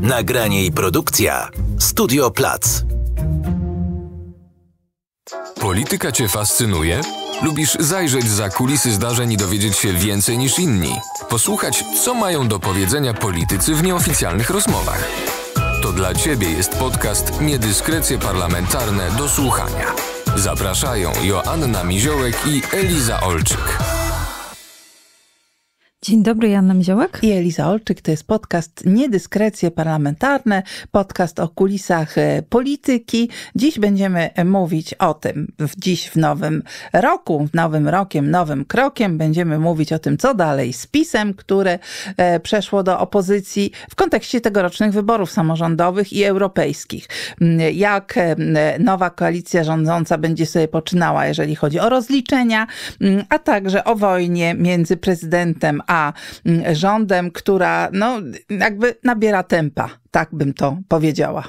Nagranie i produkcja Studio Plac. Polityka Cię fascynuje? Lubisz zajrzeć za kulisy zdarzeń i dowiedzieć się więcej niż inni? Posłuchać, co mają do powiedzenia politycy w nieoficjalnych rozmowach? To dla Ciebie jest podcast Niedyskrecje parlamentarne do słuchania. Zapraszają Joanna Miziołek i Eliza Olczyk. Dzień dobry, Janna Miziołek i Eliza Olczyk. To jest podcast Niedyskrecje Parlamentarne, podcast o kulisach e, polityki. Dziś będziemy e, mówić o tym, dziś w nowym roku, nowym rokiem, nowym krokiem. Będziemy mówić o tym, co dalej z PiSem, które e, przeszło do opozycji w kontekście tegorocznych wyborów samorządowych i europejskich. Mm, jak nowa koalicja rządząca będzie sobie poczynała, jeżeli chodzi o rozliczenia, mm, a także o wojnie między prezydentem a mm, rządem, która no, jakby nabiera tempa, tak bym to powiedziała.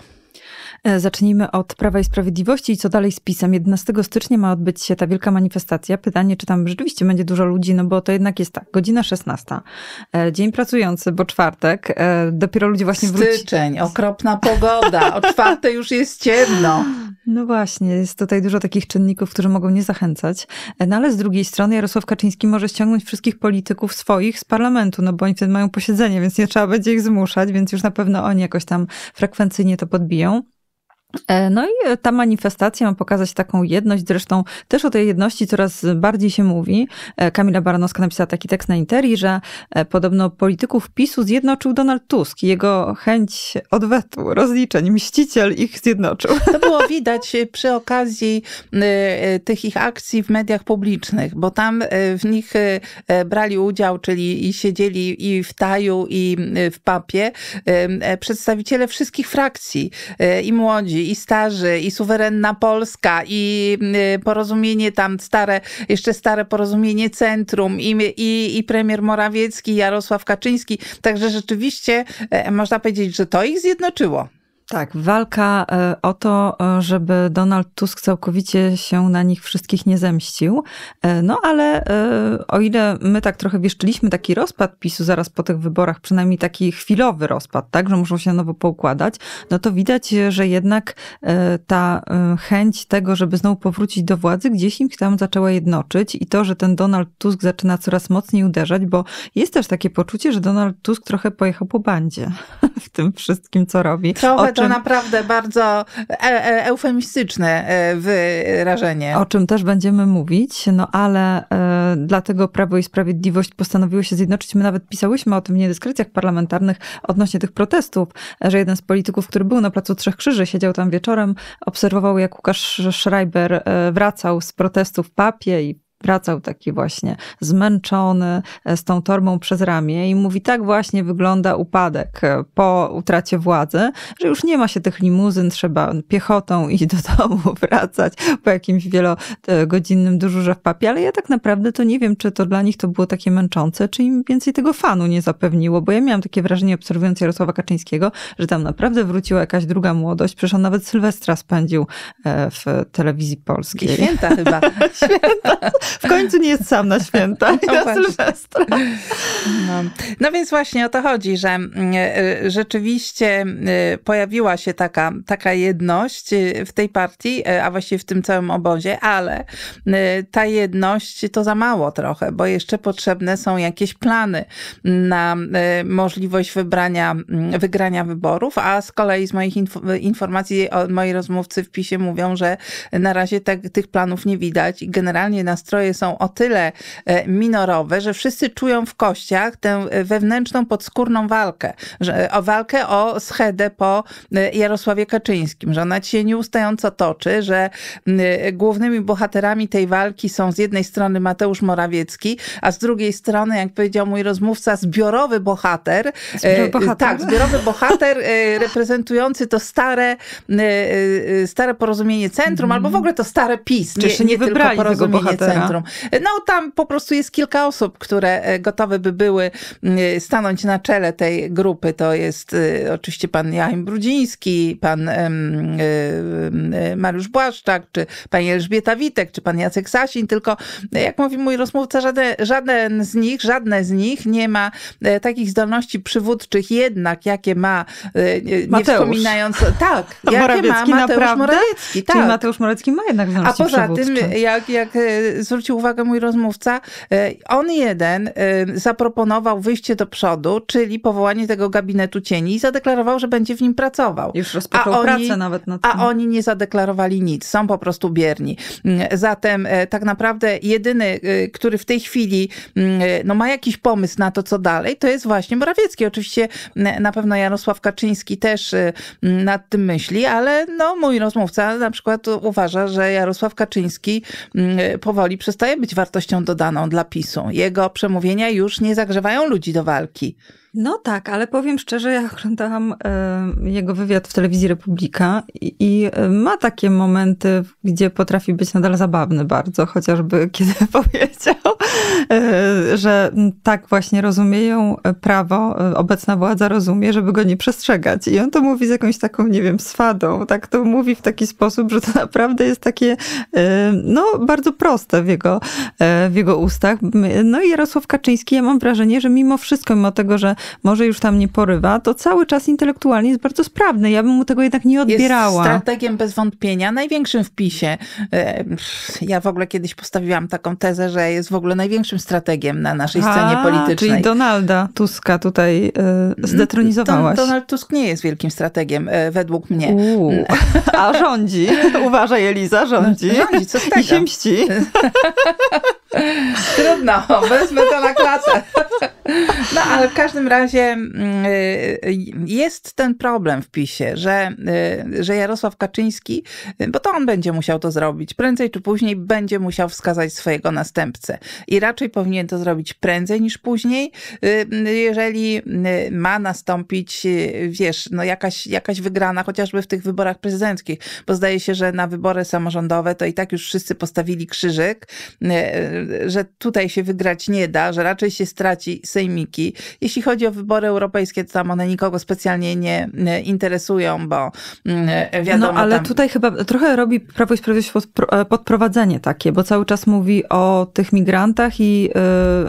E, zacznijmy od Prawa i Sprawiedliwości i co dalej z PiSem. 11 stycznia ma odbyć się ta wielka manifestacja. Pytanie, czy tam rzeczywiście będzie dużo ludzi, no bo to jednak jest tak, godzina 16. E, dzień pracujący, bo czwartek. E, dopiero ludzie właśnie wrócili. Styczeń, wróci... okropna pogoda. O czwartej już jest ciemno. No właśnie, jest tutaj dużo takich czynników, które mogą nie zachęcać. No ale z drugiej strony Jarosław Kaczyński może ściągnąć wszystkich polityków swoich z parlamentu, no bo oni wtedy mają posiedzenie, więc nie trzeba będzie ich zmuszać, więc już na pewno oni jakoś tam frekwencyjnie to podbiją. E, no i e, ta manifestacja ma pokazać taką jedność, zresztą też o tej jedności coraz bardziej się mówi. E, Kamila Baranowska napisała taki tekst na Interi, że podobno polityków PiSu zjednoczył Donald Tusk. Jego chęć odwetu, rozliczeń, mściciel ich zjednoczył. To było widać przy okazji y, y, tych ich akcji w mediach publicznych, bo tam y, w nich brali udział, czyli i siedzieli i w Taju, i w Papie przedstawiciele wszystkich frakcji, i młodzi, i starzy, i suwerenna Polska, i mm, y, porozumienie tam stare, jeszcze stare porozumienie centrum, i, i, i premier Morawiecki, Jarosław Kaczyński. Także rzeczywiście e, można powiedzieć, że to ich zjednoczyło. Tak, walka e, o to, e, żeby Donald Tusk całkowicie się na nich wszystkich nie zemścił. E, no ale o ile my tak trochę wieszczyliśmy taki rozpad PiSu zaraz po tych wyborach, przynajmniej taki chwilowy rozpad, tak, że muszą się nowo poukładać, no to widać, że jednak ta chęć tego, żeby znowu powrócić do władzy, gdzieś ich tam zaczęła jednoczyć i to, że ten Donald Tusk zaczyna coraz mocniej uderzać, bo jest też takie poczucie, że Donald Tusk trochę pojechał po bandzie w tym wszystkim, co robi. Trochę, czym... naprawdę bardzo e, e eufemistyczne e, wyrażenie. O czym też będziemy mówić, no ale e, dlatego Prawo i Sprawiedliwość postanowiło się zjednoczyć. My nawet pisałyśmy o tym w niedyskrecjach parlamentarnych odnośnie tych protestów, że jeden z polityków, który był na Placu Trzech Krzyży, siedział tam wieczorem, obserwował jak Łukasz Schreiber e, wracał z protestów w papie i wracał taki właśnie zmęczony, e, z tą torbą przez ramię i mówi, tak właśnie wygląda upadek e, po utracie władzy, że już nie ma się tych limuzyn, trzeba piechotą iść do domu, wracać po jakimś wielogodzinnym dyżurze w papie, ale ja tak naprawdę to nie wiem, czy to dla nich to było takie męczące, czy im więcej tego fanu nie zapewniło, bo ja miałam takie wrażenie, obserwując Jarosława Kaczyńskiego, że tam naprawdę wróciła jakaś druga młodość, przecież on nawet Sylwestra spędził e, w telewizji polskiej. święta chyba. święta. W końcu nie jest sam na święta i na no Sylwestra. No. no. więc właśnie o to chodzi, że mm, y, rzeczywiście y, pojawiła się taka, taka jedność y, w tej partii, a właściwie w tym całym obozie, ale ta jedność to za mało trochę, bo jeszcze potrzebne są jakieś plany na możliwość wybrania, mm, wygrania wyborów, a z kolei z moich informacji moi rozmówcy w PiSie mówią, że na razie te, tych planów nie widać i generalnie nastroje nastroje są o tyle e, minorowe, że wszyscy czują w kościach tę e, wewnętrzną, podskórną walkę. Że, e, o walkę o schedę po Jarosławie Kaczyńskim, że ona się nieustająco toczy, że głównymi bohaterami tej walki są z jednej strony Mateusz Morawiecki, a z drugiej strony, jak powiedział mój rozmówca, zbiorowy bohater. Zbiorowy bohater. Tak, zbiorowy bohater reprezentujący to stare, stare porozumienie centrum, mm. albo w ogóle to stare PiS. Czy nie, nie, nie tylko porozumienie centrum którą... No tam po prostu jest kilka osób, które e, gotowe by były e, stanąć na czele tej grupy. To jest e, oczywiście pan Jaim Brudziński, pan Mariusz Błaszczak, czy pani Elżbieta Witek, czy pan Jacek Sasin, tylko jak mówi mój rozmówca, żaden, żaden z nich, żadne z nich nie ma takich zdolności przywódczych jednak, jakie ma, nie Mateusz. wspominając... Tak, jakie Morawiecki, ma Mateusz naprawdę? Morawiecki. Tak. Czyli Mateusz Morawiecki ma jednak zdolności A poza tym, jak, jak zwróciłam zwrócił uwagę mój rozmówca, e, on jeden e, zaproponował wyjście do przodu, czyli powołanie tego gabinetu cieni i zadeklarował, że będzie w nim pracował. Już rozpoczął pracę nawet nad tym. A oni nie zadeklarowali nic, są po prostu bierni. Mm, zatem e, tak naprawdę jedyny, który w tej chwili mm, no, ma jakiś pomysł na to, co dalej, to jest właśnie Morawiecki. Oczywiście mm, na pewno Jarosław Kaczyński też nad tym myśli, ale no, mój rozmówca na przykład uważa, że Jarosław Kaczyński powoli przestaje być wartością dodaną dla PiSu. Jego przemówienia już nie zagrzewają ludzi do walki. No tak, ale powiem szczerze, ja oglądałam e, jego wywiad w telewizji Republika i, i, e, ma takie momenty, gdzie potrafi być nadal zabawny bardzo, chociażby kiedy powiedział, e, że tak właśnie rozumieją prawo, obecna władza rozumie, żeby go nie przestrzegać. I on to mówi z jakąś taką, nie wiem, swadą, tak to mówi w taki sposób, że to naprawdę jest takie, no bardzo proste w jego, w jego ustach. No i Jarosław Kaczyński, ja mam wrażenie, że mimo wszystko, mimo tego, że może już tam nie porywa, to cały czas intelektualnie jest bardzo sprawny. Ja bym mu tego jednak nie odbierała. Jest strategiem bez wątpienia, największym w PiSie. E, ja w ogóle kiedyś postawiłam taką tezę, że jest w ogóle największym strategiem na naszej A, scenie politycznej. Czyli Donalda Tuska tutaj e, mm, zdetronizowałaś. Donald Tusk nie jest wielkim strategiem, e, według mnie. Mm. A rządzi. Uważaj, Eliza, rządzi. No, rządzi, co z tego? I się mści. Trudno, wezmę to na klasę. No ale w każdym razie mm, y, jest ten problem w PiSie, że, y, że Jarosław Kaczyński, y, bo to on będzie musiał to zrobić, prędzej czy później będzie musiał wskazać swojego następcę. I raczej powinien to zrobić prędzej niż później, jeżeli ma nastąpić, wiesz, no jakaś, jakaś wygrana, chociażby w tych wyborach prezydenckich, bo zdaje się, że na wybory samorządowe to i tak już wszyscy postawili krzyżyk, że tutaj się wygrać nie da, że raczej się straci Sejm sejmiki. Jeśli chodzi o wybory europejskie, to tam one nikogo specjalnie nie e, interesują, bo mm, e, no, wiadomo... No ale tam... tutaj chyba trochę robi Prawo i Sprawiedliwość e, podprowadzenie takie, bo cały czas mówi o tych migrantach i yy,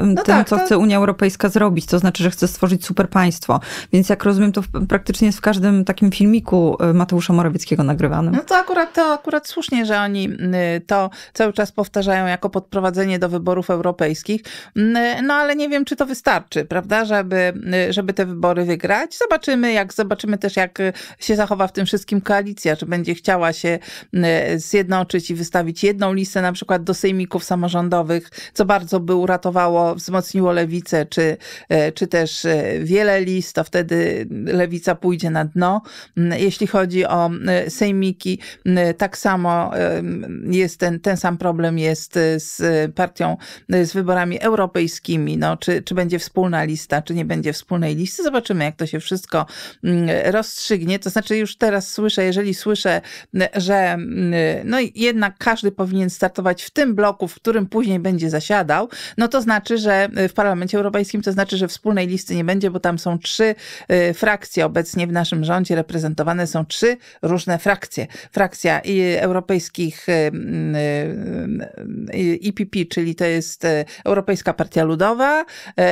no tym, tak, co to... chce Unia Europejska zrobić. To znaczy, że chce stworzyć super państwo. Więc jak rozumiem, to w, praktycznie jest w każdym takim filmiku Mateusza Morawieckiego nagrywanym. No to akurat, to akurat słusznie, że oni to cały czas powtarzają jako podprowadzenie do wyborów europejskich. No ale nie wiem, czy to wystarczy wystarczy, prawda, żeby, y, żeby te wybory wygrać. Zobaczymy, jak zobaczymy też, jak y, się zachowa w tym wszystkim koalicja, czy będzie chciała się y, zjednoczyć i wystawić jedną listę na przykład do sejmików samorządowych, co bardzo by uratowało, wzmocniło lewicę, czy, czy też wiele list, to wtedy lewica pójdzie na dno. Mm, jeśli chodzi o sejmiki, tak samo jest ten, ten sam problem jest z partią, z wyborami europejskimi. No, czy, czy będzie wspólna lista, czy nie będzie wspólnej listy. Zobaczymy, jak to się wszystko mm, rozstrzygnie. To znaczy, już teraz słyszę, jeżeli słyszę, mm, że mm, no jednak każdy powinien startować w tym bloku, w którym później będzie zasiadał, no to znaczy, że y, w Parlamencie Europejskim to znaczy, że wspólnej listy nie będzie, bo tam są trzy y, frakcje obecnie w naszym rządzie reprezentowane są trzy różne frakcje. Frakcja y, europejskich EPP, czyli to jest Europejska Partia Ludowa,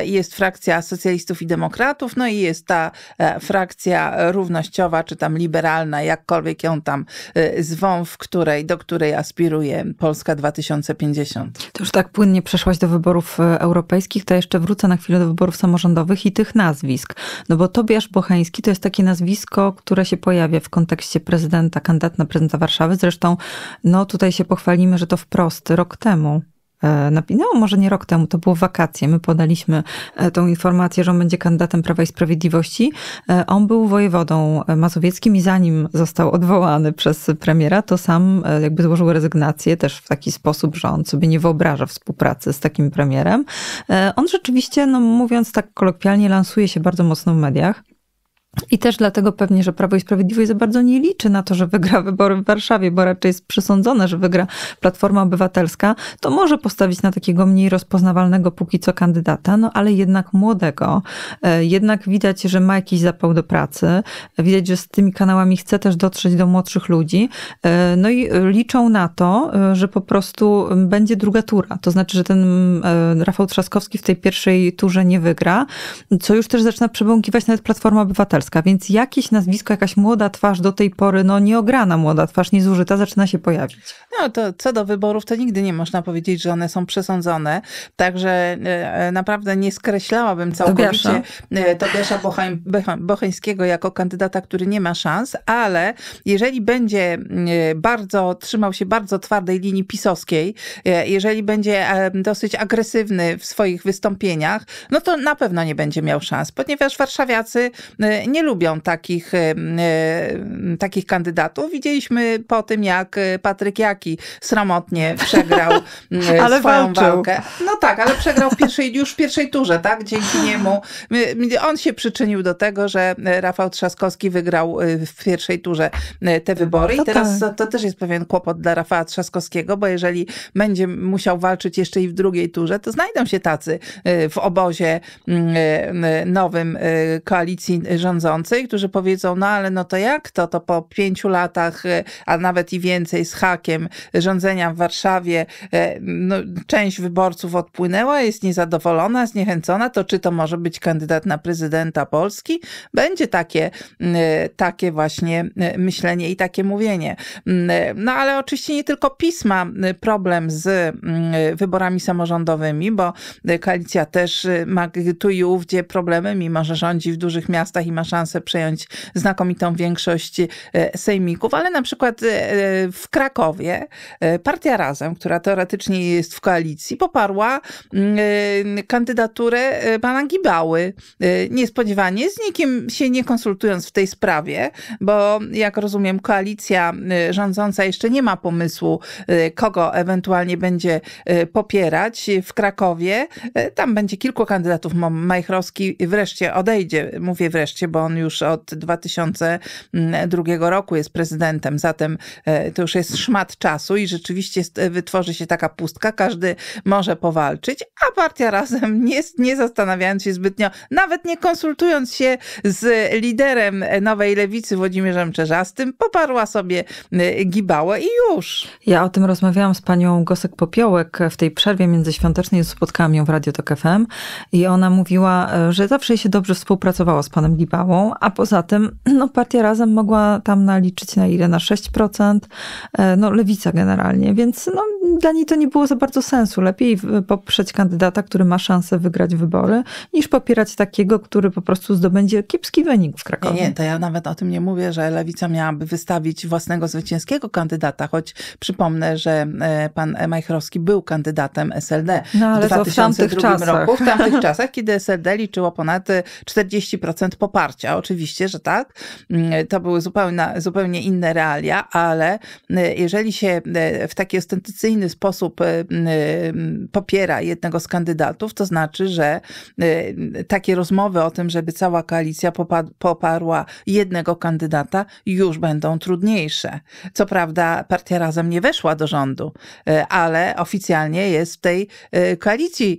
jest jest frakcja socjalistów i demokratów, no i jest ta e, frakcja równościowa, czy tam liberalna, jakkolwiek ją tam e, zwą, w której, do której aspiruje Polska 2050. To już tak płynnie przeszłaś do wyborów e, europejskich, to jeszcze wrócę na chwilę do wyborów samorządowych i tych nazwisk. No bo Tobiasz Bocheński to jest takie nazwisko, które się pojawia w kontekście prezydenta, kandydata na prezydenta Warszawy. Zresztą, no tutaj się pochwalimy, że to wprost rok temu E, no może nie rok temu, to było wakacje, my podaliśmy e, tą informację, że on będzie kandydatem Prawa i Sprawiedliwości. E, on był wojewodą mazowieckim i zanim został odwołany przez premiera, to sam jakby złożył rezygnację też w taki sposób, że on sobie nie wyobraża współpracy z takim premierem. On rzeczywiście, no mówiąc tak kolokwialnie, lansuje się bardzo mocno w mediach. I też dlatego pewnie, że Prawo i Sprawiedliwość za bardzo nie liczy na to, że wygra wybory w Warszawie, bo raczej jest przesądzone, że wygra Platforma Obywatelska, to może postawić na takiego mniej rozpoznawalnego póki co kandydata, no ale jednak młodego. E, jednak widać, że ma jakiś zapał do pracy, widać, że z tymi kanałami chce też dotrzeć do młodszych ludzi. E, no i liczą na to, e, że po prostu będzie druga tura. To znaczy, że ten Rafał Trzaskowski w tej pierwszej turze nie wygra, co już też zaczyna przebąkiwać nawet Platforma Obywatelska więc jakieś nazwisko, jakaś młoda twarz do tej pory, no nieograna młoda twarz, niezużyta, zaczyna się pojawić. No to co do wyborów, to nigdy nie można powiedzieć, że one są przesądzone, także e, e, naprawdę nie skreślałabym całkowicie e, Tobiasza Bochań, Bocheńskiego jako kandydata, który nie ma szans, ale jeżeli będzie bardzo, trzymał się bardzo twardej linii pisowskiej, jeżeli będzie dosyć agresywny w swoich wystąpieniach, no to na pewno nie będzie miał szans, ponieważ warszawiacy nie lubią takich, e, e, takich kandydatów. Widzieliśmy po tym, jak e, Patryk Jaki sromotnie przegrał swoją walczył. walkę. No tak, ale przegrał w pierwszej, już w pierwszej turze, tak? Dzięki niemu. On się przyczynił do tego, że Rafał Trzaskowski wygrał w pierwszej turze te wybory. I teraz tak. to, to też jest pewien kłopot dla Rafała Trzaskowskiego, bo jeżeli będzie musiał walczyć jeszcze i w drugiej turze, to znajdą się tacy w obozie nowym koalicji rządzącej, którzy powiedzą, no ale no to jak to, to po pięciu latach, y, a nawet i więcej z hakiem rządzenia w Warszawie y, no, część wyborców odpłynęła, jest niezadowolona, zniechęcona, to czy to może być kandydat na prezydenta Polski? Będzie takie, y, takie właśnie myślenie i takie mówienie. Mm, no ale oczywiście nie tylko pisma problem z mm, wyborami samorządowymi, bo koalicja też ma tu i ówdzie problemy, mimo że rządzi w dużych miastach i ma szansę przejąć znakomitą większość e, sejmików, ale na przykład e, w Krakowie e, partia Razem, która teoretycznie jest w koalicji, poparła mm, kandydaturę pana Gibały. Niespodziewanie, z nikim się nie konsultując w tej sprawie, bo jak rozumiem, koalicja rządząca jeszcze nie ma pomysłu, kogo ewentualnie będzie popierać w Krakowie. Tam będzie kilku kandydatów. Majchrowski wreszcie odejdzie, mówię wreszcie, bo on już od 2002 roku jest prezydentem, zatem e, to już jest szmat czasu i rzeczywiście wytworzy się taka pustka, każdy może powalczyć, a partia razem nie, nie zastanawiając się zbytnio, nawet nie konsultując się z liderem Nowej Lewicy Włodzimierzem Czerzastym, poparła sobie e, gibałę i już. Ja o tym rozmawiałam z panią Gosek-Popiołek w tej przerwie międzyświątecznej, spotkałam ją w Radio Tok FM i ona mówiła, e, że zawsze się dobrze współpracowała z panem Gibałą, a poza tym no, partia Razem mogła tam naliczyć na ile? Na 6%, e, no lewica generalnie, więc no, dla niej to nie było za bardzo sensu. Lepiej poprzeć kandydata, który ma szansę wygrać wybory, niż popierać takiego, który po prostu zdobędzie kiepski wynik w Krakowie. Nie, to ja nawet o tym nie mówię, że lewica miałaby wystawić własnego zwycięskiego kandydata, choć przypomnę, że e, pan Majchrowski był kandydatem SLD no, ale w 2002 to w tamtych czasach. roku, w tamtych czasach, kiedy SLD liczyło ponad 40% e, poparcia oczywiście, że tak. Mm, to były zupełna, zupełnie inne realia, ale y, jeżeli się y, w taki ostentacyjny sposób y, mm, popiera jednego z kandydatów, to znaczy, że takie rozmowy o tym, żeby cała koalicja poparła jednego kandydata, już będą trudniejsze. Co prawda, partia razem nie weszła do rządu, ale oficjalnie jest w tej koalicji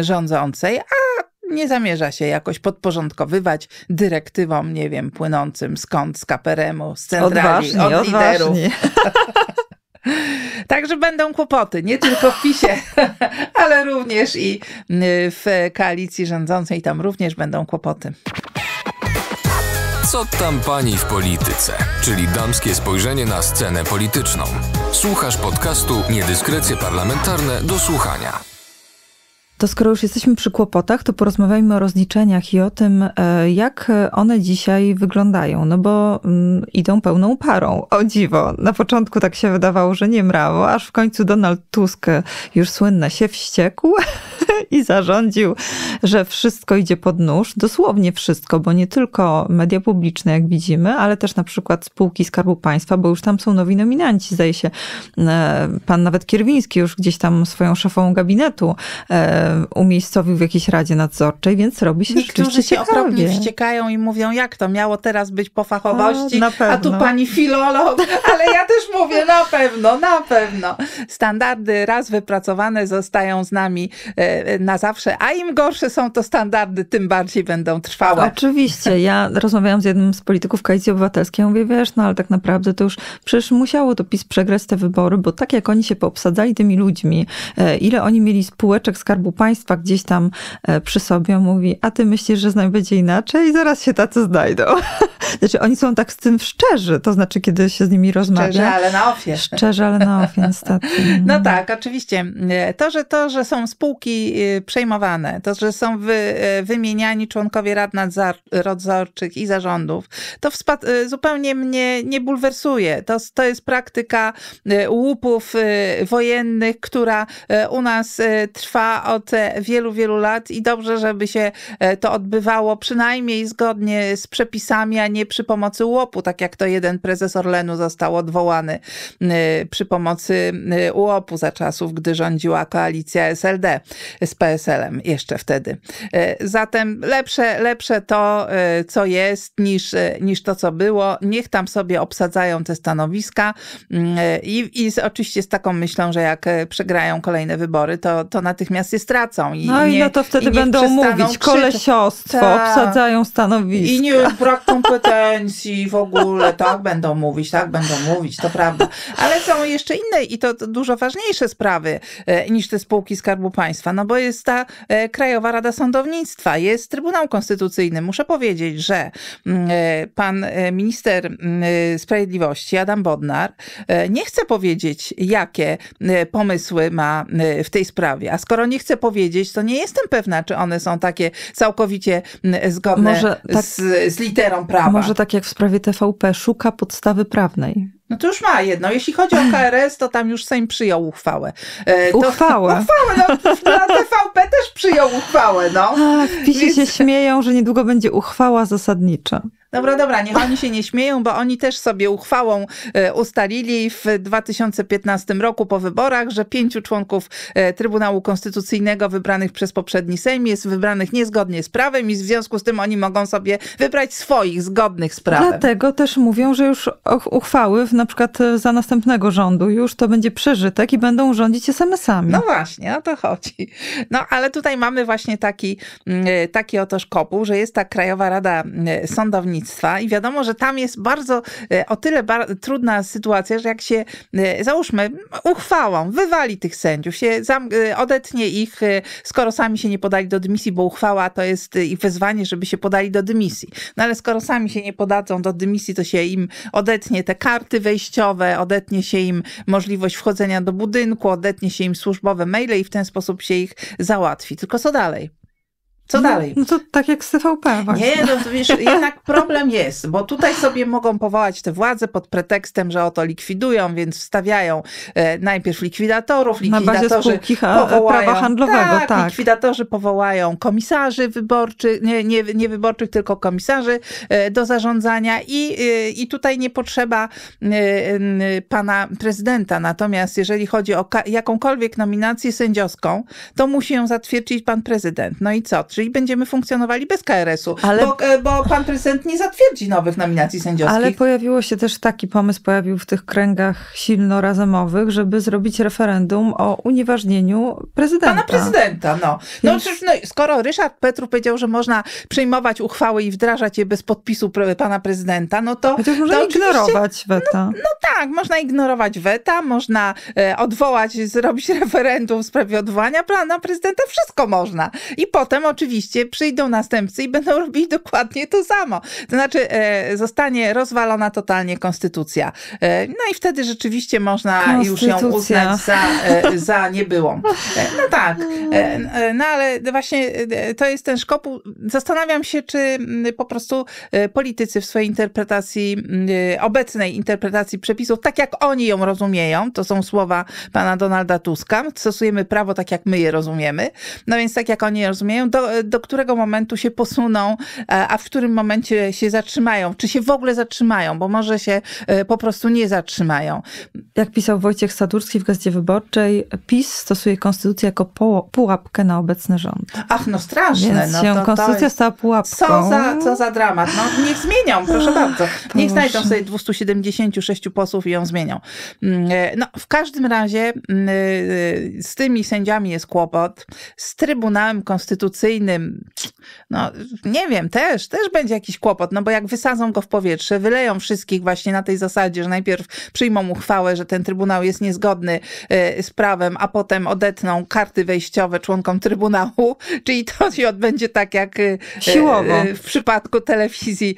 rządzącej, a nie zamierza się jakoś podporządkowywać dyrektywom, nie wiem, płynącym skąd, z Kaperemu z centrali, odważnie, od liderów. Także będą kłopoty, nie tylko w PiSie, ale również i y, w koalicji rządzącej. Tam również będą kłopoty. Co tam pani w polityce? Czyli damskie spojrzenie na scenę polityczną. Słuchasz podcastu Niedyskrecje parlamentarne do słuchania. To skoro już jesteśmy przy kłopotach, to porozmawiajmy o rozliczeniach i o tym, e, jak one dzisiaj wyglądają, no bo mm, idą pełną parą. O dziwo, na początku tak się wydawało, że nie mrało, aż w końcu Donald Tusk, już słynna się wściekł i zarządził, że wszystko idzie pod nóż, dosłownie wszystko, bo nie tylko media publiczne, jak widzimy, ale też na przykład spółki Skarbu Państwa, bo już tam są nowi nominanci, zdaje się. E, pan nawet Kierwiński już gdzieś tam swoją szafą gabinetu e, umiejscowił w jakiejś radzie nadzorczej, więc robi się Niektórzy rzeczywiście się ciekawie. okropnie wściekają i mówią, jak to miało teraz być po fachowości, a, a tu pani filolog, ale ja też mówię, na pewno, na pewno. Standardy raz wypracowane zostają z nami e, na zawsze, a im gorsze są to standardy, tym bardziej będą trwałe. Oczywiście, ja rozmawiałam z jednym z polityków Koalicji Obywatelskiej, ja mówię, wiesz, no ale tak naprawdę to już, przecież musiało to PiS przegrać te wybory, bo tak jak oni się poobsadzali tymi ludźmi, e, ile oni mieli spółeczek Skarbu państwa gdzieś tam e, przy sobie mówi, a ty myślisz, że będzie inaczej? I zaraz się tacy znajdą. Znaczy oni są tak z tym szczerzy, to znaczy kiedy się z nimi rozmawia. Szczerze, ale na ofie. Szczerze, ale na ofie, No tak, oczywiście. To, że to, że są spółki y, przejmowane, to, że są wy, e, wymieniani członkowie rad nadzorczych i zarządów, to y, zupełnie mnie nie bulwersuje. To, to jest praktyka y, łupów wojennych, która u nas trwa od wielu, wielu lat i dobrze, żeby się e, to odbywało przynajmniej zgodnie z przepisami, a nie przy pomocy łopu, tak jak to jeden prezes Orlenu został odwołany e, przy pomocy e, łopu za czasów, gdy rządziła koalicja SLD z PSL-em jeszcze wtedy. Zatem lepsze, lepsze to, co jest, niż, niż to, co było. Niech tam sobie obsadzają te stanowiska mm, i, i z, oczywiście z taką myślą, że jak przegrają kolejne wybory, to, to natychmiast jest stracą pracą. I no nie, i no na to wtedy będą mówić kolesiostwo, ta. obsadzają stanowisko. I nie brak kompetencji w ogóle, tak będą mówić, tak będą mówić, to prawda. Ale są jeszcze inne i to dużo ważniejsze sprawy e, niż te spółki Skarbu Państwa, no bo jest ta e, Krajowa Rada Sądownictwa, jest Trybunał Konstytucyjny. Muszę powiedzieć, że mm, e, pan minister mm, Sprawiedliwości Adam Bodnar nie chce powiedzieć, jakie pomysły ma w tej sprawie. A skoro nie chce powiedzieć, to nie jestem pewna, czy one są takie całkowicie mm, zgodne może tak, z, z literą prawa. Może tak jak w sprawie TVP, szuka podstawy prawnej. No to już ma jedno. Jeśli chodzi o KRS, to tam już Sejm przyjął uchwałę. E, to, uchwałę. Uchwałę, no, TVP też przyjął uchwałę, no. A, PiSie Więc... się śmieją, że niedługo będzie uchwała zasadnicza. Dobra, dobra, niech oni się nie śmieją, bo oni też sobie uchwałą e, ustalili w 2015 roku po wyborach, że pięciu członków e, Trybunału Konstytucyjnego wybranych przez poprzedni Sejm jest wybranych niezgodnie z prawem i w związku z tym oni mogą sobie wybrać swoich zgodnych z prawem. Dlatego też mówią, że już uchwały na przykład e, za następnego rządu już to będzie przeżytek i będą rządzić SMS-ami. No właśnie, o to chodzi. No ale tutaj mamy właśnie taki, mm, taki oto szkopuł, że jest ta Krajowa Rada mm, Sądownictwa, i wiadomo, że tam jest bardzo e, o tyle bar- trudna sytuacja, że jak się, e, załóżmy, uchwałą wywali tych sędziów, się zam- e, odetnie ich, skoro sami się nie podali do dymisji, bo uchwała to jest ich wezwanie, żeby się podali do dymisji. No ale skoro sami się nie podadzą do dymisji, to się im odetnie te karty wejściowe, odetnie się im możliwość wchodzenia do budynku, odetnie się im służbowe maile i w ten sposób się ich załatwi. Tylko co dalej? Co no, dalej? No to tak jak z TVP właśnie. Nie, no to wiesz, jednak problem jest, bo tutaj sobie mogą powołać te władze pod pretekstem, że oto likwidują, więc wstawiają e, najpierw likwidatorów, likwidatorzy Na bazie spółki powołają, prawa handlowego, tak, tak, Likwidatorzy powołają komisarzy wyborczych, nie, nie, nie wyborczych, tylko komisarzy e, do zarządzania i, e, i tutaj nie potrzeba e, pana prezydenta. Natomiast jeżeli chodzi o jakąkolwiek nominację sędziowską, to musi ją zatwierdzić pan prezydent. No i co? i będziemy funkcjonowali bez KRS-u, ale... bo, e, bo pan prezydent nie zatwierdzi nowych nominacji sędziowskich. Ale pojawiło się też taki pomysł, pojawił w tych kręgach silno razemowych, żeby zrobić referendum o unieważnieniu prezydenta. Pana prezydenta, no. No, Więc... no skoro Ryszard Petru powiedział, że można przyjmować uchwały i wdrażać je bez podpisu pana prezydenta, no to... Chociaż można to ignorować weta. No, no, tak, można ignorować weta, można e, odwołać, zrobić referendum w sprawie odwołania pana prezydenta, wszystko można. I potem oczywiście oczywiście przyjdą następcy i będą robić dokładnie to samo. To znaczy, e, zostanie rozwalona totalnie konstytucja. E, no i wtedy rzeczywiście można już ją uznać za, e, za niebyłą. E, no tak. E, e, no ale właśnie to jest ten szkopu. Zastanawiam się, czy po prostu politycy w swojej interpretacji, obecnej interpretacji przepisów, tak jak oni ją rozumieją, to są słowa pana Donalda Tuska, stosujemy prawo tak, jak my je rozumiemy, no więc tak, jak oni je rozumieją, do, do którego momentu się posuną, e, a w którym momencie się zatrzymają, czy się w ogóle zatrzymają, bo może się e, po prostu nie zatrzymają. Jak pisał Wojciech Sadurski w Gazdzie Wyborczej, PiS stosuje konstytucję jako pułapkę na obecny rząd. Ach, no straszne. Więc no się to, konstytucja to stała pułapką. Co za, co za dramat. No, niech zmienią, proszę bardzo. Niech znajdą sobie 276 posłów i ją zmienią. Mm, e, no, w każdym razie mm, z tymi sędziami jest kłopot. Z Trybunałem Konstytucyjnym no nie wiem, też, też będzie jakiś kłopot, no bo jak wysadzą go w powietrze, wyleją wszystkich właśnie na tej zasadzie, że najpierw przyjmą uchwałę, że ten Trybunał jest niezgodny e, z prawem, a potem odetną karty wejściowe członkom Trybunału, czyli to się odbędzie tak jak e, Siłowo. E, w przypadku telewizji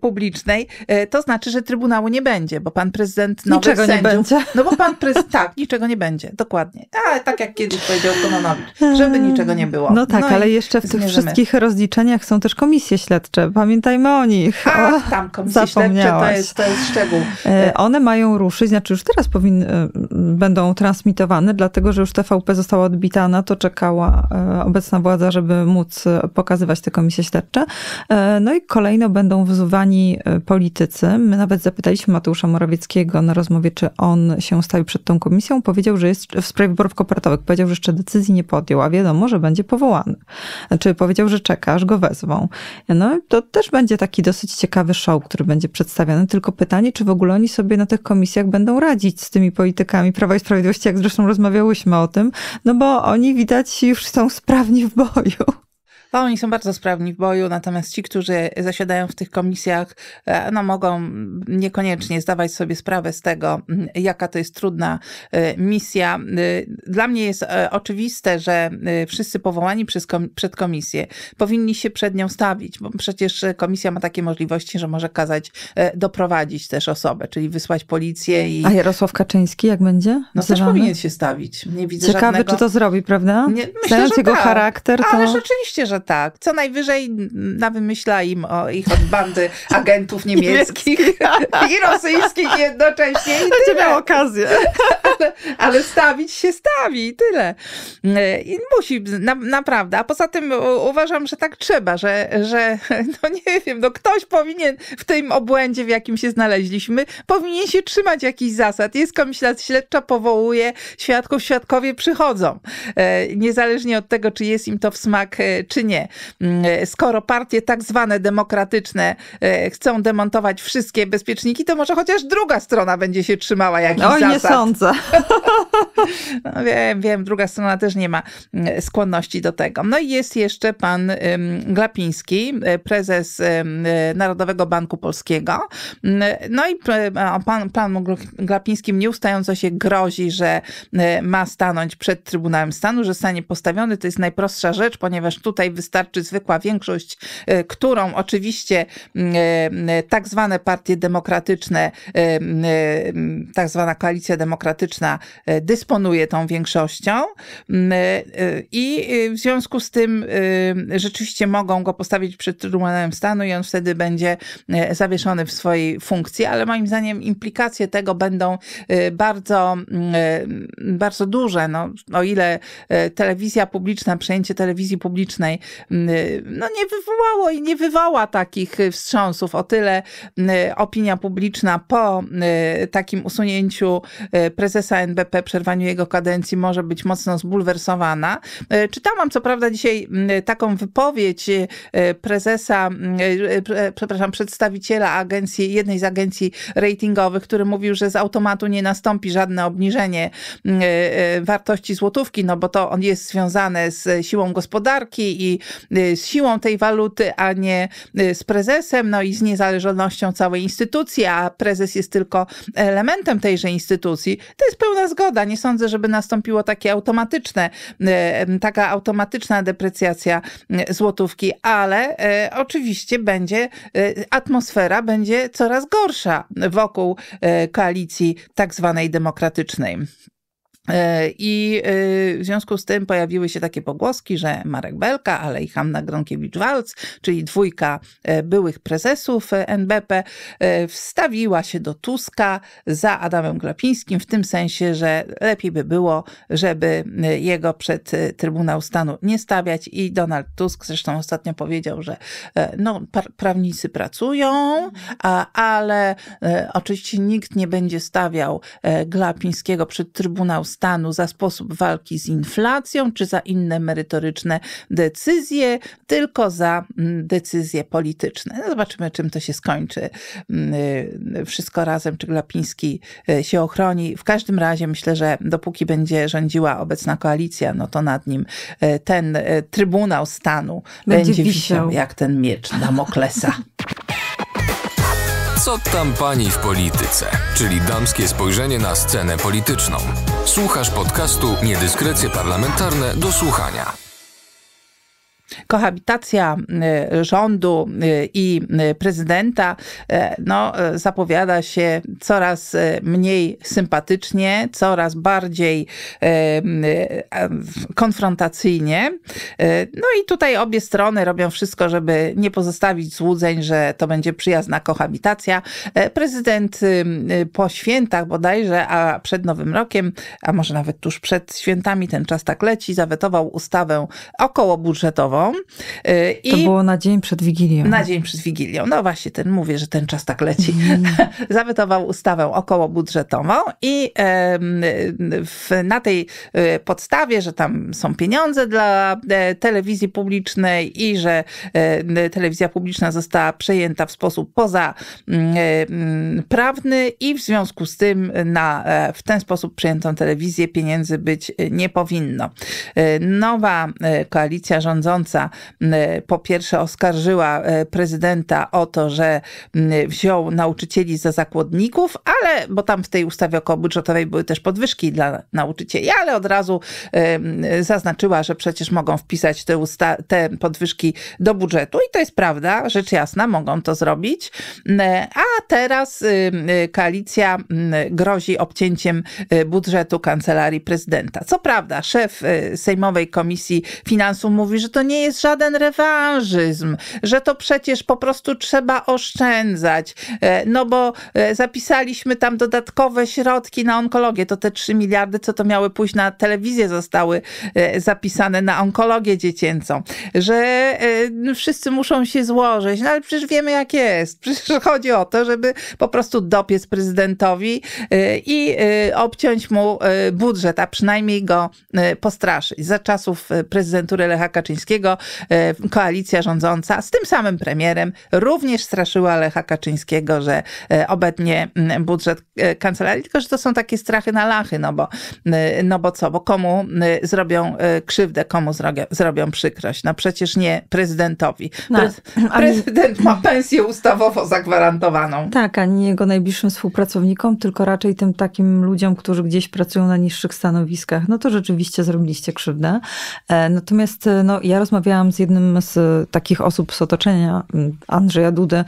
publicznej, to znaczy, że Trybunału nie będzie, bo pan prezydent Niczego sędziów, nie będzie. No bo pan prezydent, tak, niczego nie będzie, dokładnie. Ale tak jak kiedyś powiedział Kononowicz, żeby niczego nie było. No tak, no ale i... jeszcze w tych wszystkich rozliczeniach są też komisje śledcze. Pamiętajmy o nich. A, tak, o, tam komisje śledcze to jest, to jest szczegół. E, one mają ruszyć, znaczy już teraz powin, e, będą transmitowane, dlatego że już TVP została odbita, na to czekała e, obecna władza, żeby móc pokazywać te komisje śledcze. No i kolejno będą wzywani politycy. My nawet zapytaliśmy Mateusza Morawieckiego na rozmowie, czy on się stawił przed tą komisją. Powiedział, że jest w sprawie wyborów kopertowych. Powiedział, że jeszcze decyzji nie podjął, a wiadomo, że będzie powołany. Znaczy powiedział, że czeka, aż go wezwą. No to też będzie taki dosyć ciekawy show, który będzie przedstawiany. Tylko pytanie, czy w ogóle oni sobie na tych komisjach będą radzić z tymi politykami Prawa i Sprawiedliwości, jak zresztą rozmawiałyśmy o tym, no bo oni widać już są sprawni w boju. Bo oni są bardzo sprawni w boju, natomiast ci, którzy zasiadają w tych komisjach, e, no mogą niekoniecznie zdawać sobie sprawę z tego, mm, jaka to jest trudna e, misja. E, dla mnie jest oczywiste, że wszyscy powołani przez kom przed komisję powinni się przed nią stawić, bo przecież komisja ma takie możliwości, że może kazać doprowadzić też osobę, czyli wysłać policję i... A Jarosław Kaczyński jak będzie? No też powinien się stawić. Nie widzę Ciekawe, żadnego... czy to zrobi, prawda? Nie, myślę, Znając jego tak. charakter, to... Ależ oczywiście, że tak. Co najwyżej nawymyśla im o ich od bandy agentów niemieckich i rosyjskich jednocześnie. I tyle miał okazję. Ale, stawić się stawi tyle. E, I musi, na, naprawdę. A poza tym uważam, że tak trzeba, że, że no nie wiem, no ktoś powinien w tym obłędzie, w jakim się znaleźliśmy, powinien się trzymać jakichś zasad. Jest komisja śledcza, powołuje świadków, świadkowie przychodzą. E, niezależnie od tego, czy jest im to w smak, e, czy nie nie. Mm, skoro partie tak zwane demokratyczne e, chcą demontować wszystkie bezpieczniki, to może chociaż druga strona będzie się trzymała jakichś Oj, i nie sądzę. no, wiem, wiem, druga strona też nie ma mm, skłonności do tego. No i jest jeszcze pan Glapiński, e, prezes e, Narodowego Banku Polskiego. Mm, no i pan, pan Glapińskim nieustająco się grozi, że ma stanąć przed Trybunałem Stanu, że stanie postawiony. To jest najprostsza rzecz, ponieważ tutaj wystarczy zwykła większość, e, którą oczywiście mm, e, mm, e, tak zwane partie demokratyczne, mm, tak zwana koalicja demokratyczna dysponuje tą większością i w związku z tym rzeczywiście mogą go postawić przed Trybunałem Stanu i on wtedy będzie zawieszony w swojej funkcji, ale moim zdaniem implikacje tego będą bardzo, bardzo duże. No, o ile telewizja publiczna, przejęcie telewizji publicznej Mm, no nie wywołało i nie wywoła takich wstrząsów. O tyle mm, opinia publiczna po mm, takim usunięciu prezesa NBP, przerwaniu jego kadencji może być mocno zbulwersowana. E, czytałam co prawda dzisiaj taką wypowiedź e, prezesa, e, przepraszam, przedstawiciela agencji, jednej z agencji ratingowych, który mówił, że z automatu nie nastąpi żadne obniżenie wartości złotówki, no bo to on jest związane z siłą gospodarki i Y, z siłą tej waluty, a nie y, z prezesem, no i z niezależnością całej instytucji, a prezes jest tylko elementem tejże instytucji. To jest pełna zgoda. Nie sądzę, żeby nastąpiło takie automatyczne, y, taka automatyczna deprecjacja złotówki, ale oczywiście będzie, atmosfera będzie coraz gorsza wokół koalicji tak zwanej demokratycznej. E, I e, w związku z tym pojawiły się takie pogłoski, że Marek Belka, ale i Hanna Gronkiewicz-Walc, czyli dwójka e, byłych prezesów NBP, wstawiła się do Tuska za Adamem Glapińskim, w tym sensie, że lepiej by było, żeby jego przed Trybunał Stanu nie stawiać i Donald Tusk zresztą ostatnio powiedział, że no, prawnicy pracują, ale oczywiście nikt nie będzie stawiał Glapińskiego przed Trybunał stanu za sposób walki z inflacją czy za inne merytoryczne decyzje, tylko za mm, decyzje polityczne. No, zobaczymy, czym to się skończy. Mm, y, wszystko razem, czy Glapiński y, się ochroni. W każdym razie myślę, że dopóki będzie rządziła obecna koalicja, no to nad nim y, ten Trybunał Stanu będzie, będzie wisiał jak ten miecz Damoklesa. Co tam pani w polityce? Czyli damskie spojrzenie na scenę polityczną. Słuchasz podcastu Niedyskrecje parlamentarne do słuchania kohabitacja y, rządu y, i y, prezydenta no, zapowiada się coraz mniej sympatycznie, coraz bardziej konfrontacyjnie. No i tutaj obie strony robią wszystko, żeby nie pozostawić złudzeń, że to będzie przyjazna kohabitacja. Prezydent po świętach bodajże, a przed Nowym Rokiem, a może nawet tuż przed świętami, ten czas tak leci, zawetował ustawę okołobudżetową, Y, I to było na dzień przed Wigilią. Na dzień przed Wigilią. No właśnie, ten mówię, że ten czas tak leci. Mhm. Zawetował ustawę około budżetową i w, na tej y, podstawie, że tam są pieniądze dla e, telewizji publicznej i że e, telewizja publiczna została przejęta w sposób pozaprawny mm, e, mm, i w związku z tym na, w ten sposób przejętą telewizję pieniędzy być nie powinno. Nowa koalicja rządząca E, po pierwsze oskarżyła e, prezydenta o to, że wziął nauczycieli za zakładników, ale, bo tam w tej ustawie okołobudżetowej były też podwyżki dla nauczycieli, ale od razu zaznaczyła, że przecież mogą wpisać te, te podwyżki do budżetu i to jest prawda, rzecz jasna, mogą to zrobić. E, a teraz koalicja grozi obcięciem budżetu kancelarii prezydenta. Co prawda, szef Sejmowej Komisji Finansów mówi, że to nie nie jest żaden rewanżyzm, że to przecież po prostu trzeba oszczędzać, e, no bo e, zapisaliśmy tam dodatkowe środki na onkologię, to te 3 miliardy, co to miały pójść na telewizję, zostały e, zapisane na onkologię dziecięcą, że no, wszyscy muszą się złożyć, no ale przecież wiemy jak jest, przecież chodzi o to, żeby po prostu dopiec prezydentowi i obciąć mu budżet, a przynajmniej go postraszyć. Za czasów prezydentury Lecha Kaczyńskiego E, koalicja rządząca z tym samym premierem również straszyła Lecha Kaczyńskiego, że e, obetnie budżet e, kancelarii, tylko że to są takie strachy na lachy, no bo, no bo co, bo komu zrobią krzywdę, komu zrobią, zrobią przykrość? No przecież nie prezydentowi. No, prezydent ma pensję ustawowo zagwarantowaną. Tak, a nie jego najbliższym współpracownikom, tylko raczej tym takim ludziom, którzy gdzieś pracują na niższych stanowiskach. No to rzeczywiście zrobiliście krzywdę. Natomiast no, ja rozmawiam rozmawiałam z jednym z e, takich osób z otoczenia Andrzeja Dudy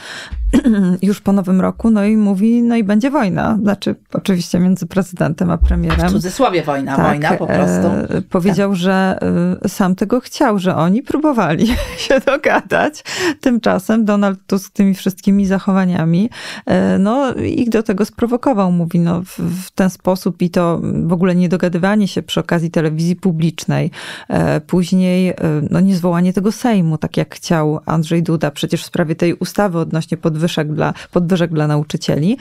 już po nowym roku, no i mówi, no i będzie wojna. Znaczy, oczywiście między prezydentem a premierem. W cudzysłowie wojna, tak, wojna po e, prostu. E, powiedział, tak. że e, sam tego chciał, że oni próbowali się dogadać. Tymczasem Donald Tusk tymi wszystkimi zachowaniami, e, no ich do tego sprowokował. Mówi, no w, w, ten sposób i to w ogóle niedogadywanie się przy okazji telewizji publicznej, e, później, no nie zwołanie tego Sejmu, tak jak chciał Andrzej Duda przecież w sprawie tej ustawy odnośnie podwyżek dla, podwyżek dla nauczycieli.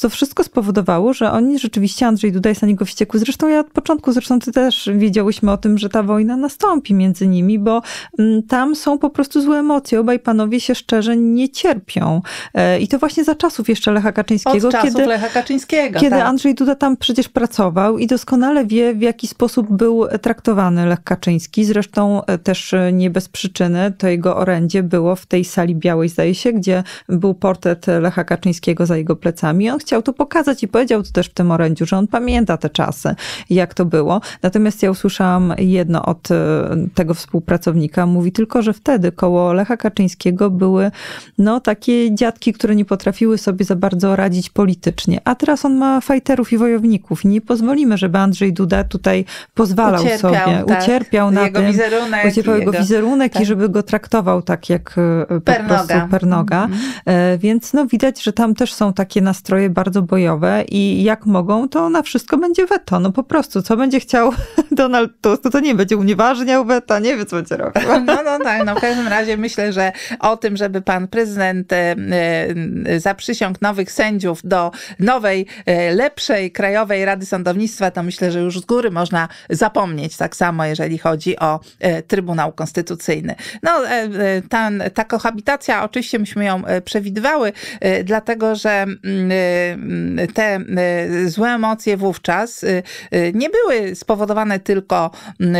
To e, wszystko spowodowało, że oni rzeczywiście, Andrzej Duda jest na niego wściekły. Zresztą ja od początku, zresztą ty też wiedziałyśmy o tym, że ta wojna nastąpi między nimi, bo mm, tam są po prostu złe emocje. Obaj panowie się szczerze nie cierpią. E, I to właśnie za czasów jeszcze Lecha Kaczyńskiego. Od czasów kiedy, Lecha Kaczyńskiego. Kiedy tak. Andrzej Duda tam przecież pracował i doskonale wie, w jaki sposób był traktowany Lech Kaczyński. Zresztą e, też też e, nie bez przyczyny to jego orędzie było w tej sali białej, zdaje się, gdzie był portret Lecha Kaczyńskiego za jego plecami. On chciał to pokazać i powiedział to też w tym orędziu, że on pamięta te czasy, jak to było. Natomiast ja usłyszałam jedno od e, tego współpracownika. Mówi tylko, że wtedy koło Lecha Kaczyńskiego były no takie dziadki, które nie potrafiły sobie za bardzo radzić politycznie. A teraz on ma fajterów i wojowników. Nie pozwolimy, żeby Andrzej Duda tutaj pozwalał ucierpiał, sobie, tak. ucierpiał na Jego tym. Wizerunek jego, jego wizerunek tak. i żeby go traktował tak jak e, pernoga. po prostu pernoga. Mm-hmm. Więc no widać, że tam też są takie nastroje bardzo bojowe i jak mogą, to na wszystko będzie weto. No po prostu, co będzie chciał Donald Tusk, to, nie będzie unieważniał weta, nie wie, co będzie robił. No, no tak, no w każdym razie myślę, że o tym, żeby pan prezydent e, zaprzysiągł nowych sędziów do nowej, lepszej Krajowej Rady Sądownictwa, to myślę, że już z góry można zapomnieć. Tak samo, jeżeli chodzi o Trybunał Trybunał Konstytucyjny. No, e, e, ta, ta kohabitacja, oczywiście myśmy ją e, przewidywały, dlatego że mm, te złe emocje wówczas nie były spowodowane tylko mm,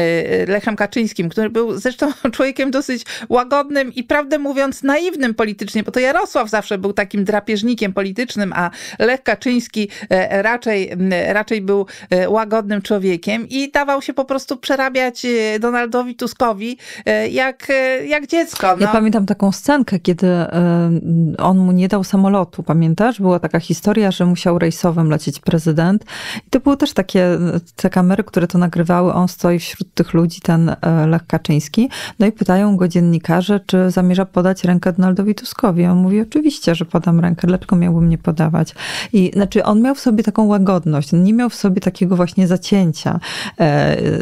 Lechem Kaczyńskim, który był zresztą człowiekiem dosyć łagodnym i prawdę mówiąc naiwnym politycznie, bo to Jarosław zawsze był takim drapieżnikiem politycznym, a Lech Kaczyński raczej, raczej był łagodnym człowiekiem i dawał się po prostu przerabiać Donaldowi Tuskowi E, jak, e, jak dziecko. No. Ja pamiętam taką scenkę, kiedy e, on mu nie dał samolotu. Pamiętasz? Była taka historia, że musiał rejsowym lecieć prezydent. I to były też takie te kamery, które to nagrywały. On stoi wśród tych ludzi, ten Lech Kaczyński. No i pytają go dziennikarze, czy zamierza podać rękę Donaldowi Tuskowi. On mówi, oczywiście, że podam rękę. Dlaczego miałbym nie podawać? I znaczy on miał w sobie taką łagodność. Nie miał w sobie takiego właśnie zacięcia.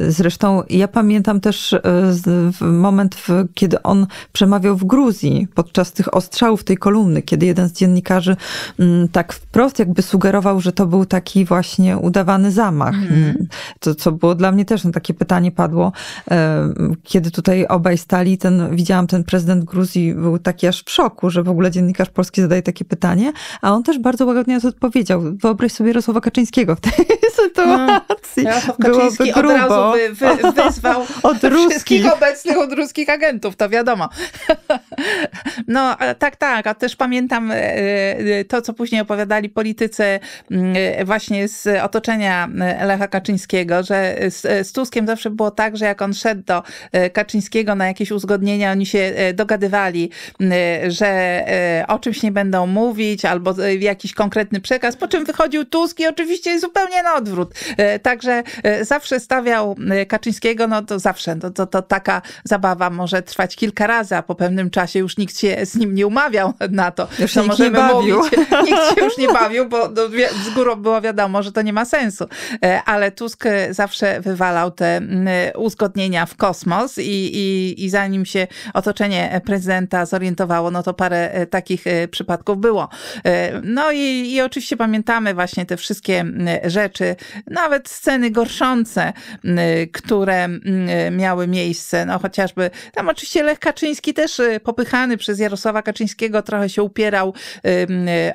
Zresztą ja pamiętam też z moment, w, kiedy on przemawiał w Gruzji podczas tych ostrzałów tej kolumny, kiedy jeden z dziennikarzy m, mm, tak wprost jakby sugerował, że to był taki właśnie udawany zamach. Mhm. Mm. To, co było dla mnie też, no, takie pytanie padło, kiedy tutaj obaj stali, ten, widziałam ten prezydent Gruzji był taki aż w szoku, że w ogóle dziennikarz polski zadaje takie pytanie, a on też bardzo łagodnie odpowiedział. Wyobraź sobie Jarosława Kaczyńskiego w tej sytuacji. No, Jarosław Kaczyński Byłoby grubo. od razu by wy, wyzwał od wszystkiego obecnych od ruskich agentów, to wiadomo. No e, tak, tak, a też pamiętam e, e, to, co później opowiadali politycy mm, właśnie z otoczenia Lecha Kaczyńskiego, że z, Tuskiem zawsze było tak, że jak on szedł do Kaczyńskiego na jakieś uzgodnienia, oni się dogadywali, mm, że o czymś nie będą mówić albo jakiś konkretny przekaz, po czym wychodził Tusk i oczywiście zupełnie na odwrót. Także zawsze stawiał Kaczyńskiego, no to zawsze, to, to, to tak taka zabawa może trwać kilka razy, a po pewnym czasie już nikt się z nim nie umawiał na to. Już co możemy nie bawił. mówić. Nikt się już nie bawił, bo z góry było wiadomo, że to nie ma sensu. E, ale Tusk zawsze wywalał te uzgodnienia w kosmos i, i, i zanim się otoczenie prezydenta zorientowało, no to parę e, takich e, przypadków było. No i, i oczywiście pamiętamy właśnie te wszystkie rzeczy, nawet sceny gorszące, które miały miejsce Polsce, no chociażby, tam oczywiście Lech Kaczyński też y, popychany przez Jarosława Kaczyńskiego trochę się upierał,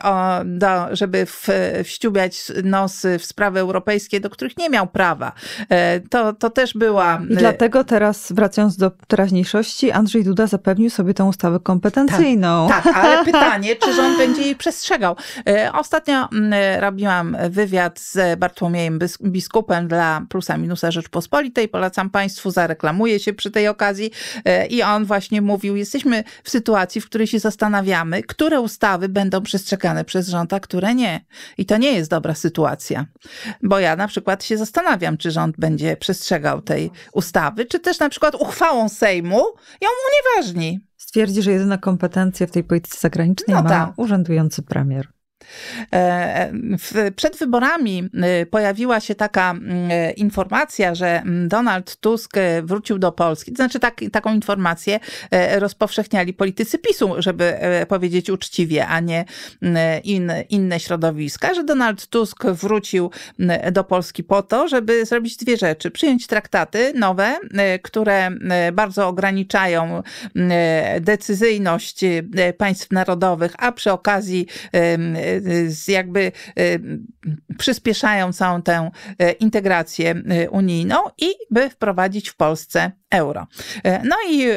o, do, żeby w, wściubiać nosy w sprawy europejskie, do których nie miał prawa. E, to, to też była... I y, dlatego teraz, wracając do teraźniejszości, Andrzej Duda zapewnił sobie tą ustawę kompetencyjną. Tak, tak ale pytanie, czy rząd będzie jej przestrzegał. E, ostatnio mm, robiłam wywiad z Bartłomiejem Biskupem dla Plusa Minusa Rzeczpospolitej. Polecam Państwu, zareklamuję się przy tej okazji e, i on właśnie mówił, jesteśmy w sytuacji, w której się zastanawiamy, które ustawy będą przestrzegane przez rząd, a które nie. I to nie jest dobra sytuacja, bo ja na przykład się zastanawiam, czy rząd będzie przestrzegał tej ustawy, czy też na przykład uchwałą Sejmu ją unieważni. Stwierdzi, że jedyna kompetencja w tej polityce zagranicznej no ma ta. urzędujący premier. E, przed wyborami y, pojawiła się taka mm, informacja, że mm, Donald Tusk y, wrócił do Polski. To znaczy, tak, taką informację e, rozpowszechniali politycy PiSu, żeby e, powiedzieć uczciwie, a nie mm, in, inne środowiska, że Donald Tusk wrócił do Polski po to, żeby zrobić dwie rzeczy: przyjąć traktaty nowe, które bardzo ograniczają decyzyjność państw narodowych, a przy okazji jakby y, przyspieszają całą tę y, integrację y, unijną i by wprowadzić w Polsce euro. E, no i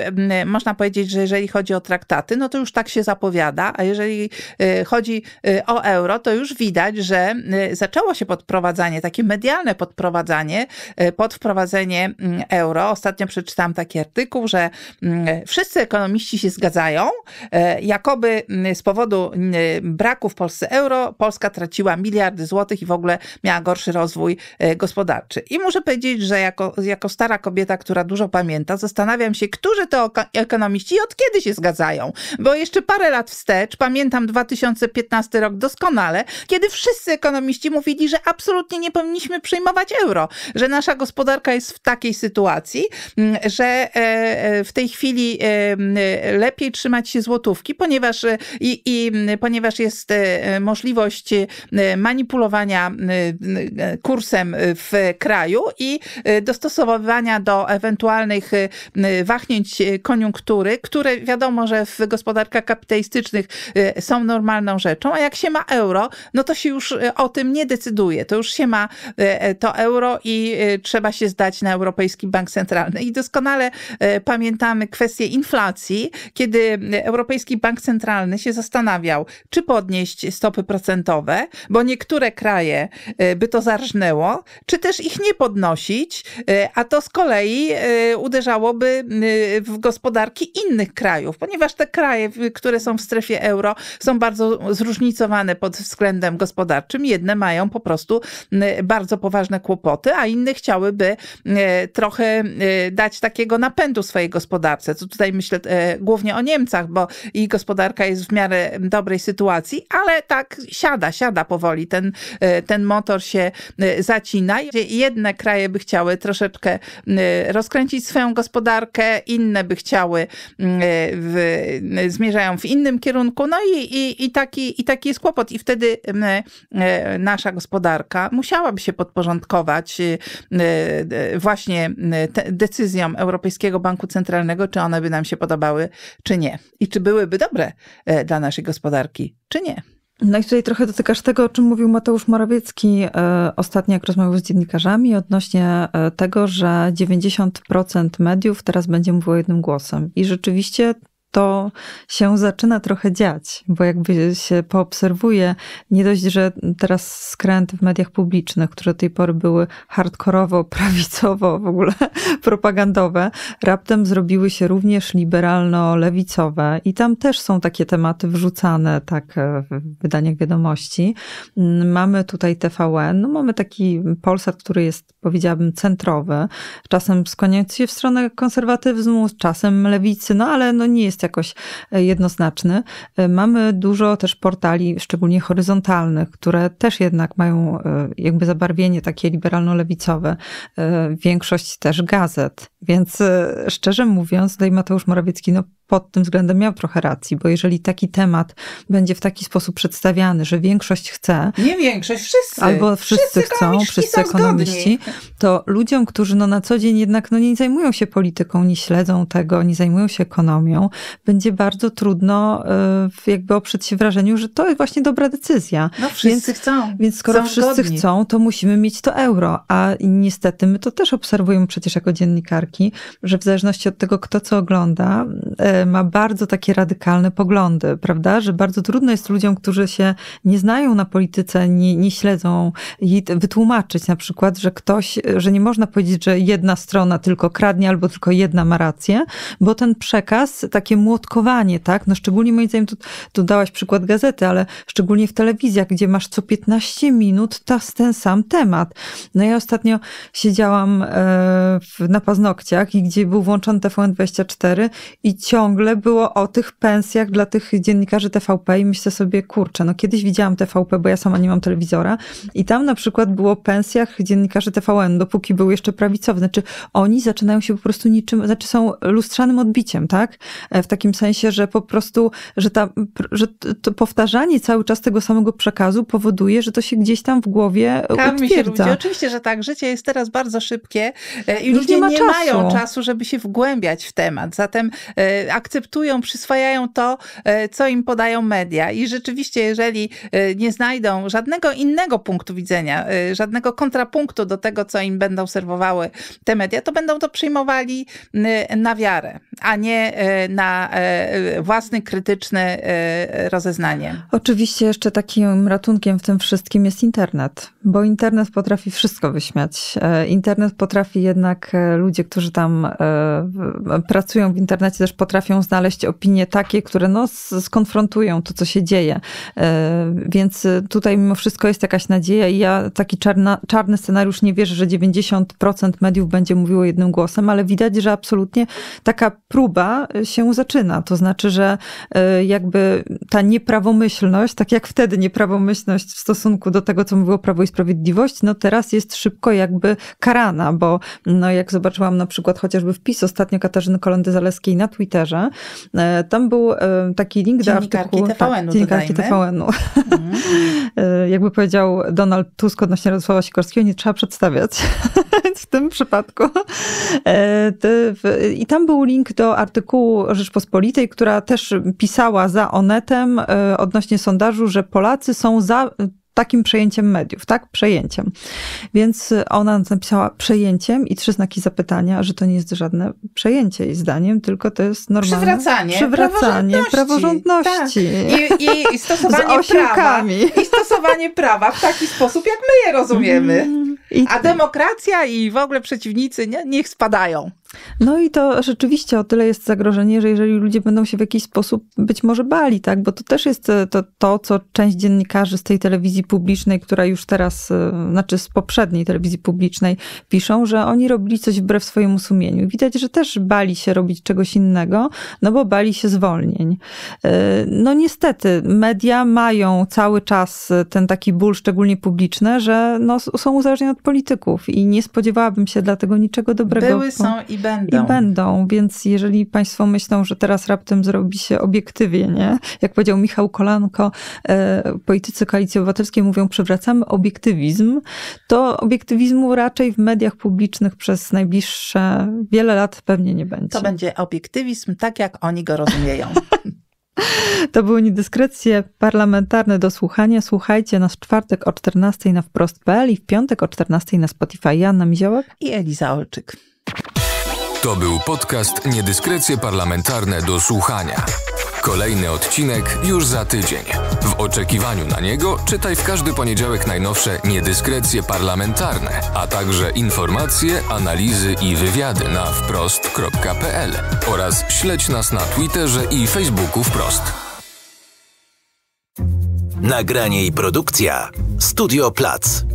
można powiedzieć, że jeżeli chodzi o traktaty, no to już tak się zapowiada, a jeżeli e, chodzi e, o euro, to już widać, że zaczęło się podprowadzanie, takie medialne podprowadzanie pod wprowadzenie euro. Ostatnio przeczytałam taki artykuł, że wszyscy ekonomiści się zgadzają, jakoby z powodu braku w Polsce euro Polska traciła miliardy złotych i w ogóle miała gorszy rozwój gospodarczy. I muszę powiedzieć, że jako, jako stara kobieta, która dużo pamięta, pamięta. Zastanawiam się, którzy to ekonomiści i od kiedy się zgadzają. Bo jeszcze parę lat wstecz, pamiętam 2015 rok doskonale, kiedy wszyscy ekonomiści mówili, że absolutnie nie powinniśmy przyjmować euro, że nasza gospodarka jest w takiej sytuacji, mm, że e, e, w tej chwili lepiej trzymać się złotówki, ponieważ, e, i, i mm, ponieważ jest możliwość manipulowania kursem w kraju i dostosowywania do ewentualnej pewnych y, y, wahnięć y, koniunktury, które wiadomo, że w gospodarkach kapitalistycznych są normalną rzeczą, a jak się ma euro, no to się już o tym nie decyduje. To już się ma e, to euro i trzeba się zdać na Europejski Bank Centralny. I doskonale pamiętamy kwestię inflacji, kiedy Europejski Bank Centralny się zastanawiał, czy podnieść stopy procentowe, bo niektóre kraje by to zarżnęło, czy też ich nie podnosić, a to z kolei uderzałoby y, w gospodarki innych krajów, ponieważ te kraje, które są w strefie euro, są bardzo zróżnicowane pod względem gospodarczym. Jedne mają po prostu y, bardzo poważne kłopoty, a inne chciałyby y, trochę dać takiego napędu swojej gospodarce. Co tutaj myślę głównie o Niemcach, bo ich gospodarka jest w miarę dobrej sytuacji, ale tak siada, siada powoli. Ten, ten motor się zacina. Jedne kraje by chciały troszeczkę rozkręcić swoją gospodarkę, inne by chciały, mm, e, w, zmierzają w innym kierunku. No i, i, i, taki, i taki jest kłopot. I wtedy mm, e, nasza gospodarka musiałaby się podporządkować y, y, właśnie mm, decyzjom Europejskiego Banku Centralnego, czy one by nam się podobały, czy nie. I czy byłyby dobre e, dla naszej gospodarki, czy nie. No i tutaj trochę dotykasz tego, o czym mówił Mateusz Morawiecki e, ostatnio, jak rozmawiał z dziennikarzami, odnośnie e, tego, że 90% mediów teraz będzie mówiło jednym głosem. I rzeczywiście to się zaczyna trochę dziać, bo jakby się poobserwuje, nie dość, że teraz skręty w mediach publicznych, które do tej pory były hardkorowo, prawicowo w ogóle propagandowe, raptem zrobiły się również liberalno-lewicowe i tam też są takie tematy wrzucane, tak e, w wydaniach wiadomości. Mm, mamy tutaj TVN, no mamy taki Polsat, który jest powiedziałabym, centrowy. Czasem skłaniający się w stronę konserwatywizmu, czasem lewicy, no ale no nie jest jakoś e, jednoznaczny. E, mamy dużo też portali, szczególnie horyzontalnych, które też jednak mają e, jakby zabarwienie takie liberalno-lewicowe. Większość też gazet. Więc szczerze mówiąc, tutaj Mateusz Morawiecki no, pod tym względem miał trochę racji, bo jeżeli taki temat będzie w taki sposób przedstawiany, że większość chce. Nie większość, wszyscy. Albo wszyscy, wszyscy chcą, wszyscy ekonomiści, to ludziom, którzy no na co dzień jednak no nie zajmują się polityką, nie śledzą tego, nie zajmują się ekonomią, będzie bardzo trudno y, jakby oprzeć się wrażeniu, że to jest właśnie dobra decyzja. No wszyscy więc, chcą. Więc skoro chcą wszyscy godni. chcą, to musimy mieć to euro. A niestety my to też obserwujemy przecież jako dziennikarki, że w zależności od tego, kto co ogląda, y, ma bardzo takie radykalne poglądy, prawda? Że bardzo trudno jest ludziom, którzy się nie znają na polityce, nie, nie śledzą jej wytłumaczyć na przykład, że ktoś coś, e, że nie można powiedzieć, że jedna strona tylko kradnie albo tylko jedna ma rację, bo ten przekaz, takie młotkowanie, tak? No szczególnie moim zdaniem, tu, tu dałaś przykład gazety, ale szczególnie w telewizjach, gdzie masz co 15 minut ta, ten sam temat. No ja ostatnio siedziałam e, w, na paznokciach i gdzie był włączony TVN24 i ciągle było o tych pensjach dla tych dziennikarzy TVP i myślę sobie, kurczę, no kiedyś widziałam TVP, bo ja sama nie mam telewizora i tam na przykład było o pensjach dziennikarzy TVP TVN, dopóki był jeszcze prawicowy. Znaczy, oni zaczynają się po prostu niczym, znaczy są lustrzanym odbiciem, tak? E, w takim sensie, że po prostu, że, ta, że to powtarzanie cały czas tego samego przekazu powoduje, że to się gdzieś tam w głowie e, tam utwierdza. Się Oczywiście, że tak. Życie jest teraz bardzo szybkie e, i Już ludzie nie, ma nie czasu. mają czasu, żeby się wgłębiać w temat. Zatem akceptują, przyswajają to, co im podają media. I rzeczywiście, jeżeli nie znajdą żadnego innego punktu widzenia, żadnego kontrapunktu do tego, tego, co im będą serwowały te media, to będą to przyjmowali y, na wiarę, a nie y, na y, własny, krytyczne rozeznanie. Oczywiście jeszcze takim ratunkiem w tym wszystkim jest internet, bo internet potrafi wszystko wyśmiać. E, internet potrafi jednak, e, ludzie, którzy tam e, pracują w internecie, też potrafią znaleźć opinie takie, które no, skonfrontują to, co się dzieje. Więc tutaj mimo wszystko jest jakaś nadzieja i ja taki czarna, czarny scenariusz nie wierzę, wierzę, że 90% mediów będzie mówiło jednym głosem, ale widać, że absolutnie taka próba e, się zaczyna. To znaczy, że e, jakby ta nieprawomyślność, tak jak wtedy nieprawomyślność w stosunku do tego, co mówiło Prawo i Sprawiedliwość, no teraz jest szybko jakby karana, bo no jak zobaczyłam na przykład chociażby wpis ostatnio Katarzyny Kolendy-Zaleskiej na Twitterze, e, tam był taki link do artykułu... TVN-u tak, Dziennikarki TVN-u. Mm. jakby powiedział Donald Tusk odnośnie Radosława Sikorskiego, nie trzeba przedstawiać rozmawiać. w tym przypadku. E, I tam był link do artykułu Rzeczpospolitej, która też pisała za Onetem e, odnośnie sondażu, że Polacy są za takim przejęciem mediów, tak? Przejęciem. Więc ona napisała przejęciem i trzy znaki zapytania, że to nie jest żadne przejęcie jej zdaniem, tylko to jest normalne przywracanie, przywracanie praworządności. praworządności. Tak. I, i, stosowanie prawa. I stosowanie prawa w taki sposób, jak my je rozumiemy. Mm. A demokracja i w ogóle przeciwnicy nie, niech spadają. No i to rzeczywiście o tyle jest zagrożenie, że jeżeli ludzie będą się w jakiś sposób być może bali, tak? Bo to też jest e, to, to co część dziennikarzy z tej telewizji publicznej, która już teraz, e, znaczy z poprzedniej telewizji publicznej piszą, że oni robili coś wbrew swojemu sumieniu. Widać, że też bali się robić czegoś innego, no bo bali się zwolnień. E, no niestety, media mają cały czas ten taki ból, szczególnie publiczny, że no, są uzależnione od polityków i nie spodziewałabym się dlatego niczego dobrego. Były, są i będą. I będą, więc jeżeli Państwo myślą, że teraz raptem zrobi się obiektywie, nie? Jak powiedział Michał Kolanko, e, politycy Koalicji Obywatelskiej mówią, przywracamy obiektywizm, to obiektywizmu raczej w mediach publicznych przez najbliższe wiele lat pewnie nie będzie. To będzie obiektywizm tak, jak oni go rozumieją. To były niedyskrecje parlamentarne do słuchania. Słuchajcie nas w czwartek o 14 na wprost.pl i w piątek o 14 na Spotify. Joanna Miziołek i Eliza Olczyk. To był podcast Niedyskrecje parlamentarne do słuchania. Kolejny odcinek już za tydzień. W oczekiwaniu na niego czytaj w każdy poniedziałek najnowsze niedyskrecje parlamentarne, a także informacje, analizy i wywiady na wprost.pl oraz śledź nas na Twitterze i Facebooku wprost. Nagranie i produkcja Studio Plac.